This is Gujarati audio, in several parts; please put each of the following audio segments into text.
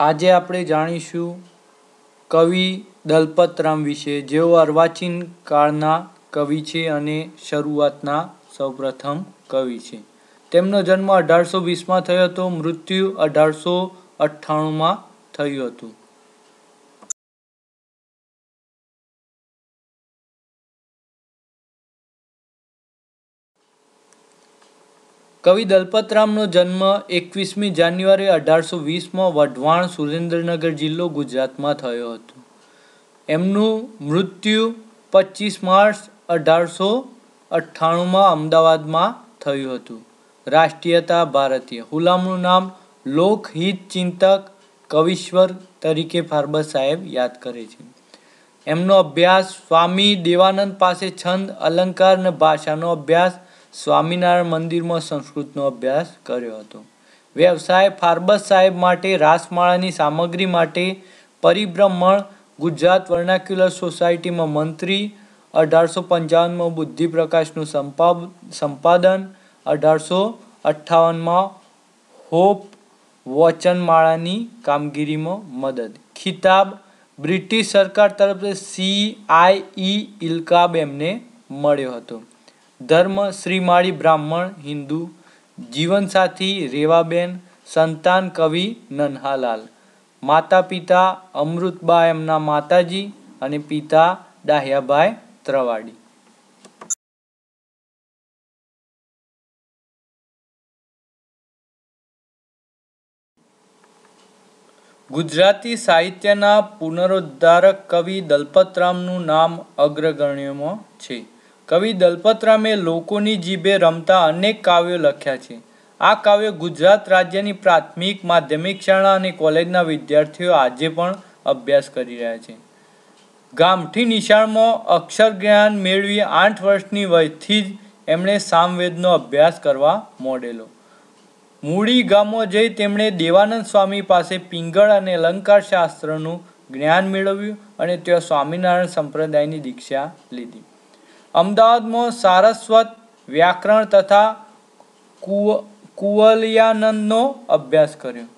આજે આપણે જાણીશું કવિ દલપતરામ વિશે જેઓ અર્વાચીન કાળના કવિ છે અને શરૂઆતના સૌપ્રથમ કવિ છે તેમનો જન્મ અઢારસો વીસમાં થયો હતો મૃત્યુ અઢારસો અઠ્ઠાણુંમાં થયું હતું કવિ દલપતરામનો જન્મ એકવીસમી જાન્યુઆરી અઢારસો વીસમાં વઢવાણ સુરેન્દ્રનગર જિલ્લો ગુજરાતમાં થયો હતો એમનું મૃત્યુ પચીસ માર્ચ અઢારસો અઠ્ઠાણુંમાં અમદાવાદમાં થયું હતું રાષ્ટ્રીયતા ભારતીય હુલામનું નામ લોકહિત ચિંતક કવિશ્વર તરીકે ફાર્બર સાહેબ યાદ કરે છે એમનો અભ્યાસ સ્વામી દેવાનંદ પાસે છંદ અલંકાર અને ભાષાનો અભ્યાસ સ્વામિનારાયણ મંદિરમાં સંસ્કૃતનો અભ્યાસ કર્યો હતો વ્યવસાય ફાર્બસ સાહેબ માટે રાસમાળાની સામગ્રી માટે પરિભ્રમણ ગુજરાત વર્નાક્યુલર સોસાયટીમાં મંત્રી અઢારસો પંચાવનમાં બુદ્ધિપ્રકાશનું સંપા સંપાદન અઢારસો અઠ્ઠાવનમાં હોપ વચનમાળાની કામગીરીમાં મદદ ખિતાબ બ્રિટિશ સરકાર તરફથી સી સીઆઈઈ ઇલકાબ એમને મળ્યો હતો ધર્મ શ્રીમાળી બ્રાહ્મણ હિન્દુ જીવનસાથી રેવાબેન સંતાન કવિ નન્હાલાલ માતા પિતા અમૃતબા એમના માતાજી અને પિતા ડાહ્યાભાઈ ત્રવાડી ગુજરાતી સાહિત્યના પુનરોદ્ધારક કવિ દલપતરામનું નામ અગ્રગણ્યમાં છે કવિ દલપતરામે લોકોની જીભે રમતા અનેક કાવ્યો લખ્યા છે આ કાવ્યો ગુજરાત રાજ્યની પ્રાથમિક માધ્યમિક શાળા અને કોલેજના વિદ્યાર્થીઓ આજે પણ અભ્યાસ કરી રહ્યા છે ગામઠી નિશાળમાં અક્ષર જ્ઞાન મેળવી આઠ વર્ષની વયથી જ એમણે સામવેદનો અભ્યાસ કરવા મોડેલો મૂડી ગામો જઈ તેમણે દેવાનંદ સ્વામી પાસે પિંગળ અને લંકાર શાસ્ત્રનું જ્ઞાન મેળવ્યું અને ત્યાં સ્વામિનારાયણ સંપ્રદાયની દીક્ષા લીધી અમદાવાદમાં સારસ્વત વ્યાકરણ તથા કુવ કુવલિયાનંદનો અભ્યાસ કર્યો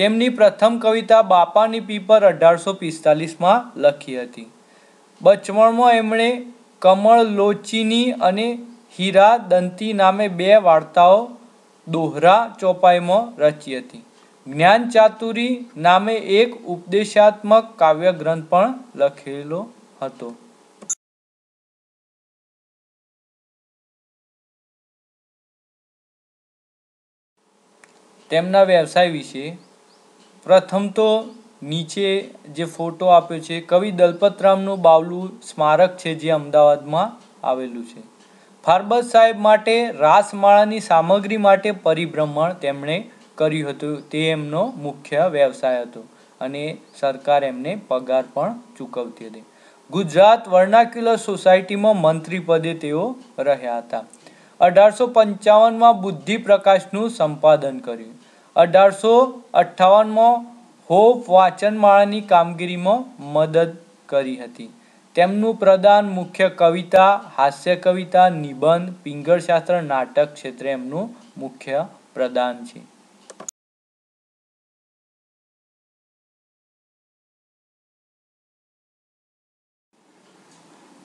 તેમની પ્રથમ કવિતા બાપાની પીપર અઢારસો પિસ્તાલીસમાં લખી હતી બચપણમાં એમણે કમળ લોચીની અને હીરા દંતી નામે બે વાર્તાઓ દોહરા ચોપાઈમાં રચી હતી જ્ઞાન ચાતુરી નામે એક ઉપદેશાત્મક કાવ્યગ્રંથ પણ લખેલો હતો તેમના વ્યવસાય વિશે પ્રથમ તો નીચે જે ફોટો આપ્યો છે કવિ દલપતરામનું બાવલું સ્મારક છે જે અમદાવાદમાં આવેલું છે ફારબત સાહેબ માટે રાસમાળાની સામગ્રી માટે પરિભ્રમણ તેમણે કર્યું હતું તે એમનો મુખ્ય વ્યવસાય હતો અને સરકાર એમને પગાર પણ ચૂકવતી હતી ગુજરાત વર્નાક્યુલર સોસાયટીમાં મંત્રી પદે તેઓ રહ્યા હતા અઢારસો પંચાવનમાં બુદ્ધિ પ્રકાશનું સંપાદન કર્યું અઢારસો અઠ્ઠાવનમાં હોપ વાંચનમાળાની કામગીરીમાં મદદ કરી હતી તેમનું પ્રદાન મુખ્ય કવિતા હાસ્ય કવિતા નિબંધ પિંગળશાસ્ત્ર નાટક ક્ષેત્રે એમનું મુખ્ય પ્રદાન છે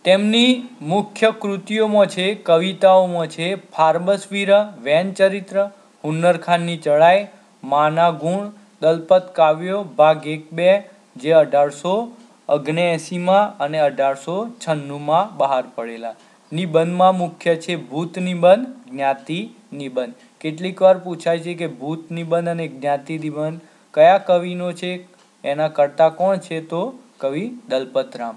તેમની મુખ્ય કૃતિઓમાં છે કવિતાઓમાં છે ફાર્મસવીર વેન ચરિત્ર હુન્નરખાનની ચડાઈ માના ગુણ દલપત કાવ્યો ભાગ એક બે જે અઢારસો અગ્નેએંસીમાં અને અઢારસો છન્નુંમાં બહાર પડેલા નિબંધમાં મુખ્ય છે ભૂત નિબંધ જ્ઞાતિ નિબંધ કેટલીક વાર પૂછાય છે કે ભૂત નિબંધ અને જ્ઞાતિ નિબંધ કયા કવિનો છે એના કરતા કોણ છે તો કવિ દલપતરામ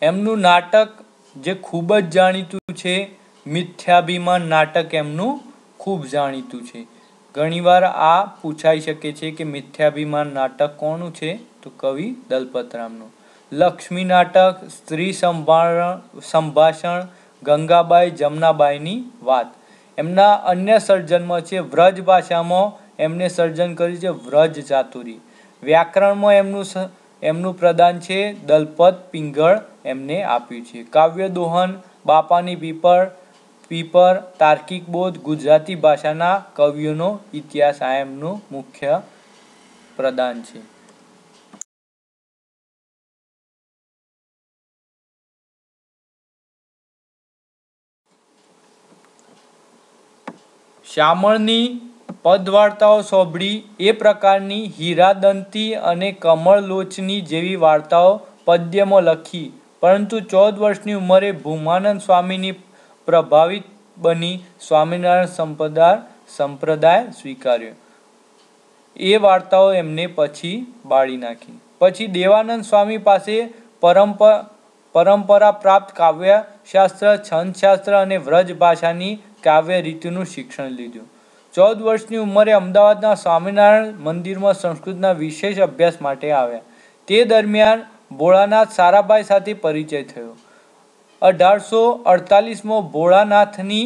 એમનું નાટક જે ખૂબ જ જાણીતું છે મિથ્યાભિમાન નાટક એમનું ખૂબ જાણીતું છે ઘણીવાર આ પૂછાઈ શકે છે કે મિથ્યાભિમાન નાટક કોનું છે તો કવિ દલપતરામનું લક્ષ્મી નાટક સ્ત્રી સંભાષણ સંભાષણ ગંગાબાઈ જમનાબાઈની વાત એમના અન્ય સર્જનમાં છે વ્રજ ભાષામાં એમને સર્જન કર્યું છે વ્રજ ચાતુરી વ્યાકરણમાં એમનું એમનું પ્રદાન છે દલપત પિંગળ એમને આપ્યું છે કાવ્ય દોહન બાપાની પીપર પીપર તાર્કિક બોધ ગુજરાતી ભાષાના કવિઓનો ઇતિહાસ આ એમનું મુખ્ય પ્રદાન છે શામળની પદવાર્તાઓ સોંભળી એ પ્રકારની હીરાદંતી અને કમળલોચની જેવી વાર્તાઓ પદ્યમાં લખી પરંતુ ચૌદ વર્ષની ઉંમરે ભૂમાનંદ સ્વામીની પ્રભાવિત બની સ્વામિનારાયણ સંપ્રદાય સંપ્રદાય સ્વીકાર્યો એ વાર્તાઓ એમને પછી બાળી નાખી પછી દેવાનંદ સ્વામી પાસે પરંપરા પરંપરા પ્રાપ્ત કાવ્યશાસ્ત્ર છંદશાસ્ત્ર અને વ્રજ ભાષાની કાવ્ય રીતિનું શિક્ષણ લીધું ચૌદ વર્ષની ઉંમરે અમદાવાદના સ્વામિનારાયણ મંદિરમાં સંસ્કૃતના વિશેષ અભ્યાસ માટે આવ્યા તે દરમિયાન ભોળાનાથ સારાભાઈ સાથે પરિચય થયો અઢારસો અડતાલીસમાં ભોળાનાથની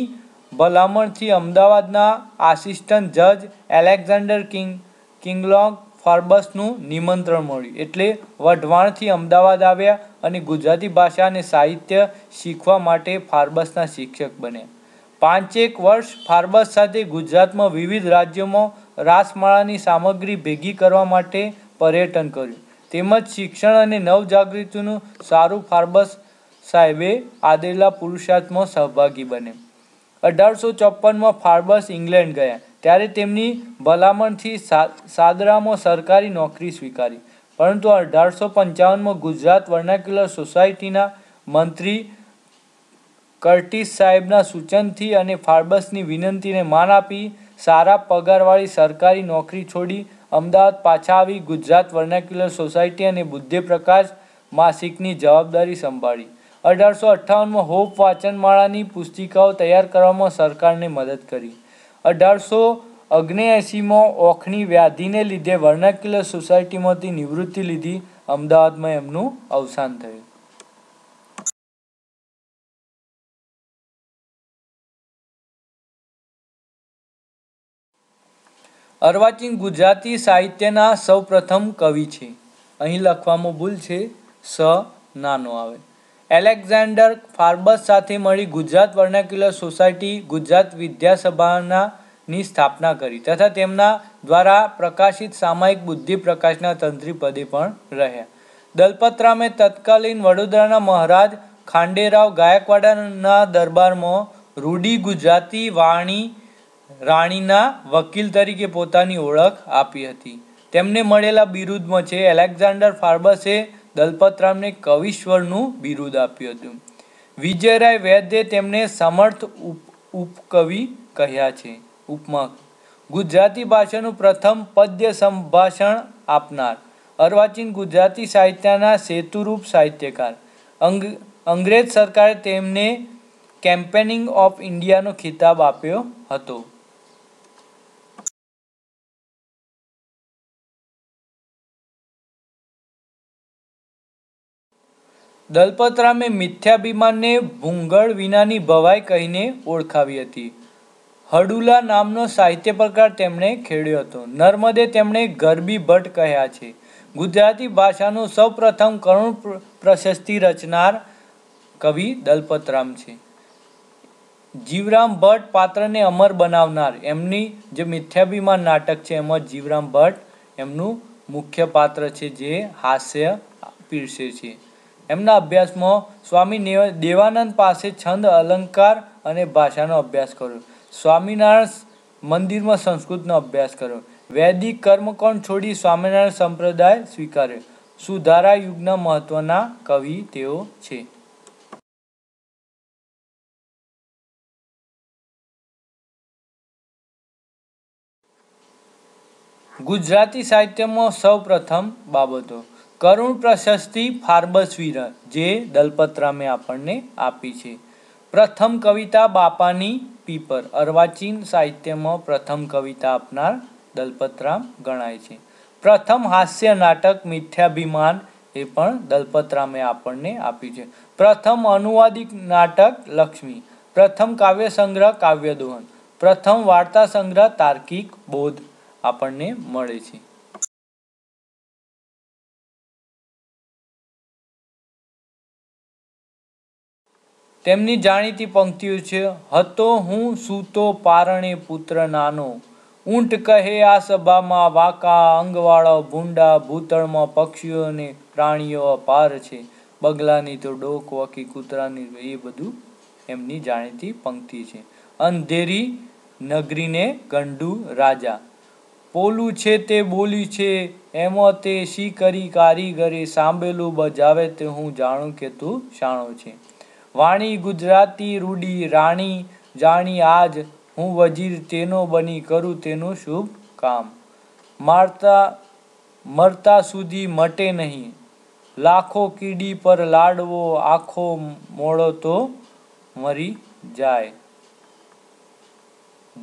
ભલામણથી અમદાવાદના આસિસ્ટન્ટ જજ એલેક્ઝાન્ડર કિંગ કિંગલોંગ ફાર્બસનું નિમંત્રણ મળ્યું એટલે વઢવાણથી અમદાવાદ આવ્યા અને ગુજરાતી ભાષા અને સાહિત્ય શીખવા માટે ફાર્બસના શિક્ષક બન્યા પાંચેક વર્ષ ફાર્બસ સાથે ગુજરાતમાં વિવિધ રાજ્યોમાં રાસમાળાની સામગ્રી ભેગી કરવા માટે પર્યટન કર્યું તેમજ શિક્ષણ અને નવજાગૃતિનું સારું ફાર્બસ સાહેબે આદેલા પુરુષાર્થમાં સહભાગી બને અઢારસો ચોપનમાં ફાર્બસ ઇંગ્લેન્ડ ગયા ત્યારે તેમની ભલામણથી સાદરામાં સરકારી નોકરી સ્વીકારી પરંતુ અઢારસો પંચાવનમાં ગુજરાત વર્નાક્યુલર સોસાયટીના મંત્રી કર્ટિસ સાહેબના સૂચનથી અને ફાર્બસની વિનંતીને માન આપી સારા પગારવાળી સરકારી નોકરી છોડી અમદાવાદ પાછા આવી ગુજરાત વર્નાક્યુલર સોસાયટી અને બુદ્ધિપ્રકાશ માસિકની જવાબદારી સંભાળી અઢારસો અઠ્ઠાવનમાં હોપ વાંચનમાળાની પુસ્તિકાઓ તૈયાર કરવામાં સરકારને મદદ કરી અઢારસો અગ્નેએંસીમાં ઓખણી વ્યાધિને લીધે વર્નાક્યુલર સોસાયટીમાંથી નિવૃત્તિ લીધી અમદાવાદમાં એમનું અવસાન થયું અર્વાચીન ગુજરાતી સાહિત્યના સૌપ્રથમ કવિ છે અહીં લખવામાં ભૂલ છે સ નાનો આવે એલેક્ઝાન્ડર ફાર્બસ સાથે મળી ગુજરાત વર્નાક્યુલર સોસાયટી ગુજરાત વિદ્યાસભાના ની સ્થાપના કરી તથા તેમના દ્વારા પ્રકાશિત સામાયિક બુદ્ધિ પ્રકાશના તંત્રી પદે પણ રહ્યા દલપતરામે તત્કાલીન વડોદરાના મહારાજ ખાંડેરાવ ગાયકવાડાના દરબારમાં રૂઢી ગુજરાતી વાણી રાણીના વકીલ તરીકે પોતાની ઓળખ આપી હતી તેમને મળેલા બિરુદમાં છે એલેક્ઝાન્ડર ફાર્બસે દલપતરામને કવિશ્વરનું બિરુદ આપ્યું હતું વિજયરાય વૈદ્ય તેમને સમર્થ ઉપ ઉપકવિ કહ્યા છે ઉપમા ગુજરાતી ભાષાનું પ્રથમ પદ્ય સંભાષણ આપનાર અર્વાચીન ગુજરાતી સાહિત્યના સેતુરૂપ સાહિત્યકાર અંગ અંગ્રેજ સરકારે તેમને કેમ્પેનિંગ ઓફ ઇન્ડિયાનો ખિતાબ આપ્યો હતો દલપતરામે મિથ્યાભિમાનને ભૂંગળ વિનાની ભવાઈ કહીને ઓળખાવી હતી હડુલા નામનો સાહિત્ય પ્રકાર તેમણે ખેડ્યો હતો નર્મદે તેમણે ગરબી ભટ્ટ કહ્યા છે ગુજરાતી ભાષાનું સૌપ્રથમ કરુણ પ્રશસ્તિ રચનાર કવિ દલપતરામ છે જીવરામ ભટ્ટ પાત્રને અમર બનાવનાર એમની જે મિથ્યાભિમાન નાટક છે એમાં જીવરામ ભટ્ટ એમનું મુખ્ય પાત્ર છે જે હાસ્ય પીરસે છે એમના અભ્યાસમાં સ્વામી દેવાનંદ પાસે છંદ અલંકાર અને ભાષાનો અભ્યાસ કર્યો સ્વામિનારાયણ મંદિરમાં સંસ્કૃતનો અભ્યાસ કર્યો વૈદિક કર્મકોણ છોડી સ્વામિનારાયણ સંપ્રદાય સ્વીકાર્યો સુધારા યુગના મહત્વના કવિ તેઓ છે ગુજરાતી સાહિત્યમાં સૌ પ્રથમ બાબતો કરુણ પ્રશસ્તિ ફાર્બસવીર જે દલપતરામે આપણને આપી છે પ્રથમ કવિતા બાપાની પીપર અર્વાચીન સાહિત્યમાં પ્રથમ કવિતા આપનાર દલપતરામ ગણાય છે પ્રથમ હાસ્ય નાટક મિથ્યાભિમાન એ પણ દલપતરામે આપણને આપ્યું છે પ્રથમ અનુવાદિક નાટક લક્ષ્મી પ્રથમ કાવ્ય સંગ્રહ કાવ્યદોહન પ્રથમ વાર્તા સંગ્રહ તાર્કિક બોધ આપણને મળે છે તેમની જાણીતી પંક્તિઓ છે હતો હું સૂતો પારણે પુત્ર નાનો ઊંટ કહે આ સભામાં વાકા અંગવાળો ભૂંડા ભૂતળમાં પક્ષીઓને પ્રાણીઓ અપાર છે બગલાની તો ડોક વકી કૂતરાની એ બધું એમની જાણીતી પંક્તિ છે અંધેરી નગરીને ગંડુ રાજા પોલું છે તે બોલ્યું છે એમાં તે શી કરી કારીગરે સાંભેલું બજાવે તે હું જાણું કે તું શાણો છે વાણી ગુજરાતી રૂડી રાણી જાણી આજ હું વજીર તેનો બની કરું તેનું શુભ કામ મારતા મરતા સુધી મટે નહીં લાખો કીડી પર લાડવો આખો મોડો તો મરી જાય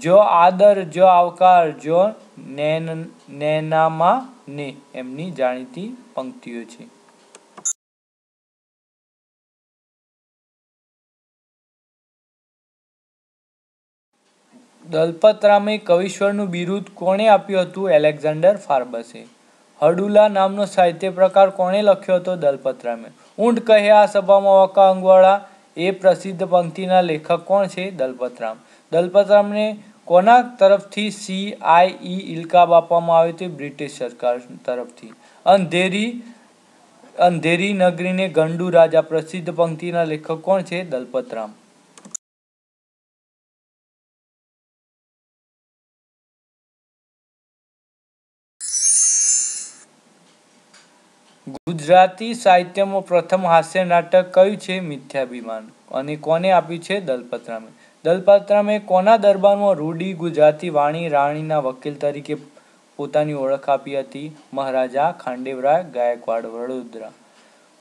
જો આદર જો આવકાર જો નેન નેનામાં ને એમની જાણીતી પંક્તિઓ છે દલપતરામે કવિશ્વરનું બિરુદ કોણે આપ્યું હતું એલેક્ઝાન્ડર ફાર્બસે હડુલા નામનો સાહિત્ય પ્રકાર કોણે લખ્યો હતો દલપતરામે ઊંટ કહે આ સભામાં વકા અંગવાળા એ પ્રસિદ્ધ પંક્તિના લેખક કોણ છે દલપતરામ દલપતરામને કોના તરફથી સી આઈ ઈ ઇલકાબ આપવામાં આવ્યો તે બ્રિટિશ સરકાર તરફથી અંધેરી અંધેરી નગરીને ગંડુ રાજા પ્રસિદ્ધ પંક્તિના લેખક કોણ છે દલપતરામ ગુજરાતી સાહિત્યમાં પ્રથમ હાસ્ય નાટક કયું છે મિથ્યાભિમાન અને કોને આપ્યું છે દલપતરામે દલપતરામે કોના દરબારમાં રૂઢી ગુજરાતી વાણી રાણીના વકીલ તરીકે પોતાની ઓળખ આપી હતી મહારાજા ખાંડેવરાય ગાયકવાડ વડોદરા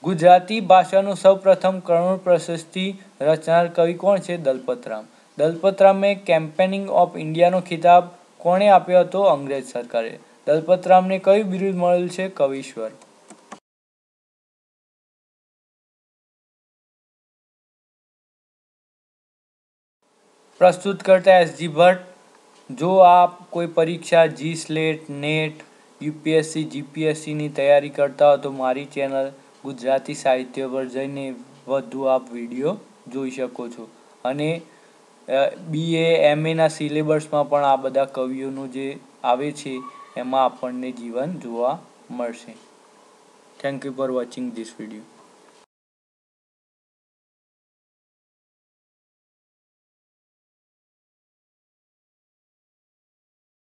ગુજરાતી ભાષાનું સૌપ્રથમ કરુણ પ્રશસ્તિ રચનાર કવિ કોણ છે દલપતરામ દલપતરામે કેમ્પેનિંગ ઓફ ઇન્ડિયાનો ખિતાબ કોણે આપ્યો હતો અંગ્રેજ સરકારે દલપતરામને કયું બિરુદ મળેલું છે કવિશ્વર પ્રસ્તુત કરતા એસજી ભટ્ટ જો આપ કોઈ પરીક્ષા જી સ્લેટ નેટ યુપીએસસી જીપીએસસીની તૈયારી કરતા હો તો મારી ચેનલ ગુજરાતી સાહિત્ય પર જઈને વધુ આપ વિડીયો જોઈ શકો છો અને બી બીએ એમએના સિલેબસમાં પણ આ બધા કવિઓનું જે આવે છે એમાં આપણને જીવન જોવા મળશે thank you for watching this video